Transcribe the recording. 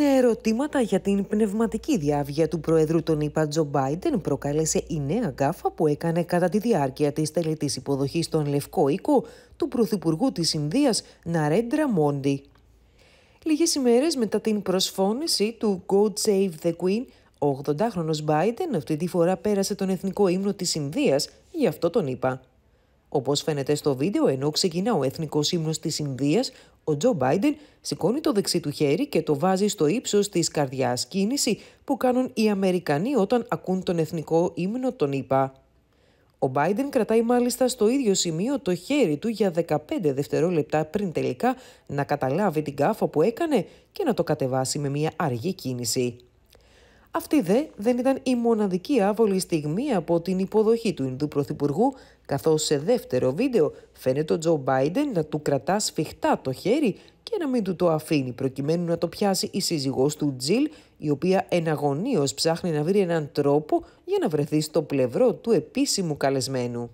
Ερωτήματα για την πνευματική διάβγεια του Προέδρου των ΗΠΑ Τζο Μπάιντεν προκάλεσε η νέα γκάφα που έκανε κατά τη διάρκεια της τελετής υποδοχής στον Λευκό Οίκο του Πρωθυπουργού της Ινδίας Ναρέντρα Μόντι. Λίγες ημέρες μετά την προσφώνηση του God Save the Queen, ο 80χρονος Μπάιντεν αυτή τη φορά πέρασε τον εθνικό ύμνο της Ινδίας, γι' αυτό τον είπα. Όπως φαίνεται στο βίντεο, ενώ ξεκινά ο εθνικός ύμνος της Ινδίας, ο Τζο Μπάιντεν σηκώνει το δεξί του χέρι και το βάζει στο ύψος της καρδιάς, κίνηση που κάνουν οι Αμερικανοί όταν ακούν τον εθνικό ύμνο τον ΗΠΑ. Ο Μπάιντεν κρατάει μάλιστα στο ίδιο σημείο το χέρι του για 15 δευτερόλεπτα πριν τελικά να καταλάβει την κάφα που έκανε και να το κατεβάσει με μια αργή κίνηση. Αυτή δε δεν ήταν η μοναδική άβολη στιγμή από την υποδοχή του Ινδού Πρωθυπουργού, καθώς σε δεύτερο βίντεο φαίνεται ο Τζο Μπάιντεν να του κρατά σφιχτά το χέρι και να μην του το αφήνει προκειμένου να το πιάσει η σύζυγός του Τζιλ, η οποία εναγωνίως ψάχνει να βρει έναν τρόπο για να βρεθεί στο πλευρό του επίσημου καλεσμένου.